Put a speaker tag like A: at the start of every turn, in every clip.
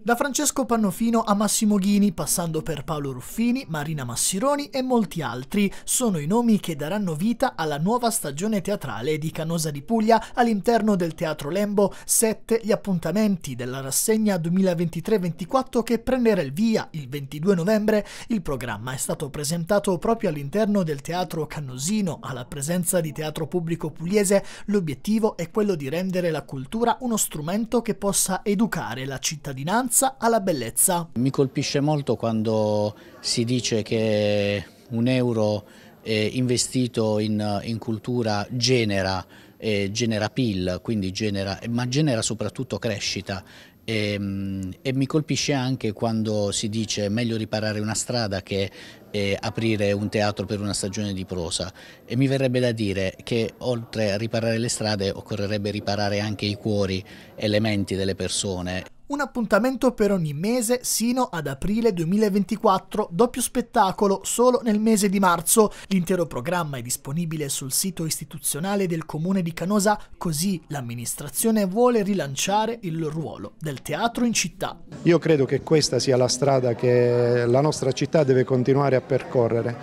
A: Da Francesco Pannofino a Massimo Ghini, passando per Paolo Ruffini, Marina Massironi e molti altri, sono i nomi che daranno vita alla nuova stagione teatrale di Canosa di Puglia all'interno del Teatro Lembo, sette gli appuntamenti della rassegna 2023-24 che prenderà il via il 22 novembre. Il programma è stato presentato proprio all'interno del Teatro Canosino, alla presenza di teatro pubblico pugliese. L'obiettivo è quello di rendere la cultura uno strumento che possa educare la cittadinanza cittadinanza alla bellezza.
B: Mi colpisce molto quando si dice che un euro investito in, in cultura genera eh, genera PIL, genera, ma genera soprattutto crescita. E, ehm, e, mi colpisce anche quando si dice meglio riparare una strada che eh, aprire un teatro per una stagione di prosa e mi verrebbe da dire che oltre a riparare le strade occorrerebbe riparare anche i cuori e le menti delle persone.
A: Un appuntamento per ogni mese sino ad aprile 2024, doppio spettacolo solo nel mese di marzo. L'intero programma è disponibile sul sito istituzionale del comune di Canosa, così l'amministrazione vuole rilanciare il ruolo del teatro in
C: città. Io credo che questa sia la strada che la nostra città deve continuare a percorrere.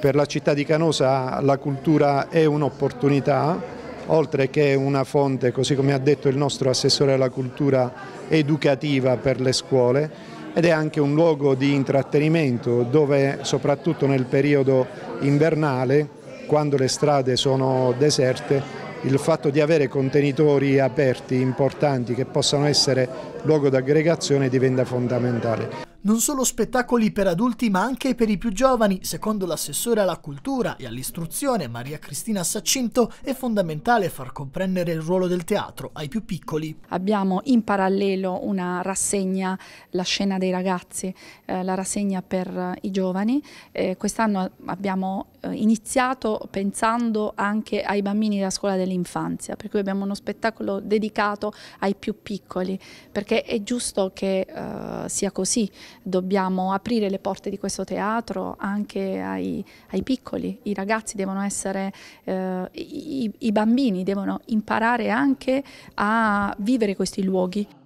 C: Per la città di Canosa la cultura è un'opportunità oltre che una fonte, così come ha detto il nostro assessore alla cultura, educativa per le scuole ed è anche un luogo di intrattenimento dove soprattutto nel periodo invernale, quando le strade sono deserte, il fatto di avere contenitori aperti importanti che possano essere luogo d'aggregazione diventa fondamentale
A: non solo spettacoli per adulti ma anche per i più giovani, secondo l'assessore alla cultura e all'istruzione Maria Cristina Saccinto, è fondamentale far comprendere il ruolo del teatro ai più piccoli.
D: Abbiamo in parallelo una rassegna, la scena dei ragazzi, eh, la rassegna per i giovani. Eh, Quest'anno abbiamo eh, iniziato pensando anche ai bambini della scuola dell'infanzia, per cui abbiamo uno spettacolo dedicato ai più piccoli, perché è giusto che uh, sia così, dobbiamo aprire le porte di questo teatro anche ai, ai piccoli, i ragazzi devono essere, uh, i, i bambini devono imparare anche a vivere questi luoghi.